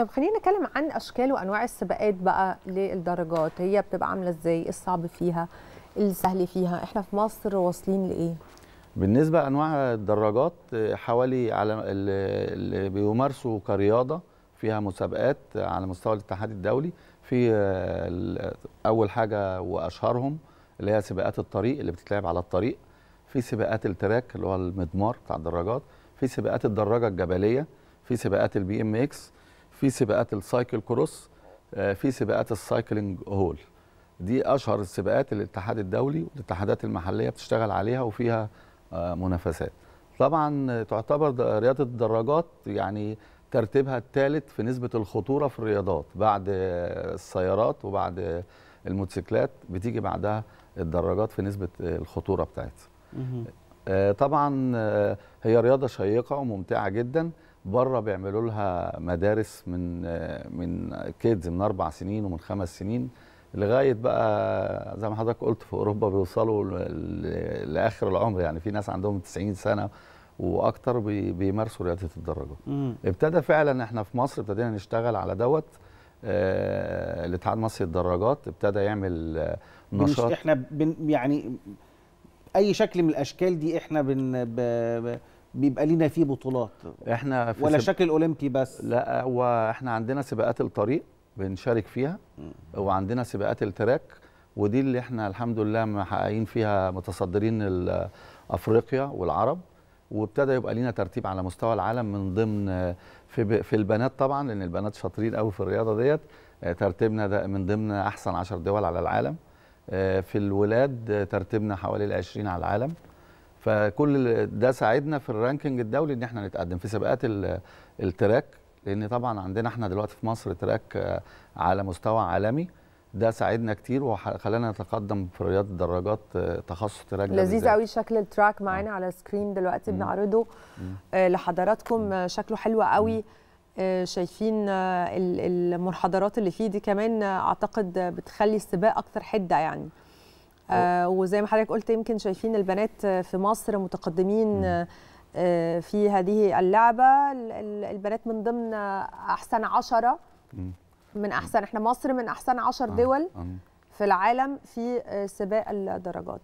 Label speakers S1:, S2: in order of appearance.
S1: طب خلينا نتكلم عن اشكال وانواع السباقات بقى للدرجات هي بتبقى عامله ازاي إيه الصعب فيها إيه السهل فيها احنا في مصر واصلين لايه
S2: بالنسبه لانواع الدراجات حوالي على اللي بيمارسوا كرياضه فيها مسابقات على مستوى الاتحاد الدولي في اول حاجه واشهرهم اللي هي سباقات الطريق اللي بتتلعب على الطريق في سباقات التراك اللي هو المضمار بتاع الدراجات في سباقات الدراجه الجبليه في سباقات البي ام اكس في سباقات السايكل آه، كروس في سباقات السايكلينج هول دي اشهر السباقات الاتحاد الدولي والاتحادات المحليه بتشتغل عليها وفيها آه، منافسات طبعا تعتبر رياضه الدراجات يعني ترتيبها الثالث في نسبه الخطوره في الرياضات بعد السيارات وبعد الموتوسيكلات بتيجي بعدها الدراجات في نسبه الخطوره بتاعتها آه، طبعا هي رياضه شيقه وممتعه جدا بره بيعملوا لها مدارس من من كيدز من اربع سنين ومن خمس سنين لغايه بقى زي ما حضرتك قلت في اوروبا بيوصلوا لاخر العمر يعني في ناس عندهم 90 سنه واكتر بيمارسوا رياضه الدراجات. ابتدى فعلا احنا في مصر ابتدينا نشتغل على دوت آه الاتحاد المصري للدراجات ابتدى يعمل آه، نشاط احنا بن يعني اي شكل من الاشكال دي احنا بن ب... ب... بيبقى لينا فيه بطولات احنا في ولا سب... شكل الاولمبي بس لا هو احنا عندنا سباقات الطريق بنشارك فيها وعندنا سباقات التراك ودي اللي احنا الحمد لله محققين فيها متصدرين افريقيا والعرب وابتدى يبقى لينا ترتيب على مستوى العالم من ضمن في في البنات طبعا لان البنات شاطرين قوي في الرياضه ديت آه، ترتيبنا ده من ضمن احسن 10 دول على العالم آه، في الولاد ترتيبنا حوالي ال 20 على العالم فكل ده ساعدنا في الرانكينج الدولي ان احنا نتقدم في سباقات التراك لان طبعا عندنا احنا دلوقتي في مصر تراك آه، على مستوى عالمي ده ساعدنا كتير وخلانا نتقدم في رياض الدراجات آه، تخصص تراك لذيذ قوي
S1: شكل التراك معانا على السكرين دلوقتي بنعرضه آه، لحضراتكم شكله حلو قوي شايفين المنحدرات اللي فيه دي كمان اعتقد بتخلي السباق اكتر حده يعني آه وزي ما حضرتك قلت يمكن شايفين البنات في مصر متقدمين آه في هذه اللعبة البنات من ضمن أحسن عشرة من أحسن إحنا مصر من أحسن عشر آه، دول آه. في العالم في آه، سباق الدرجات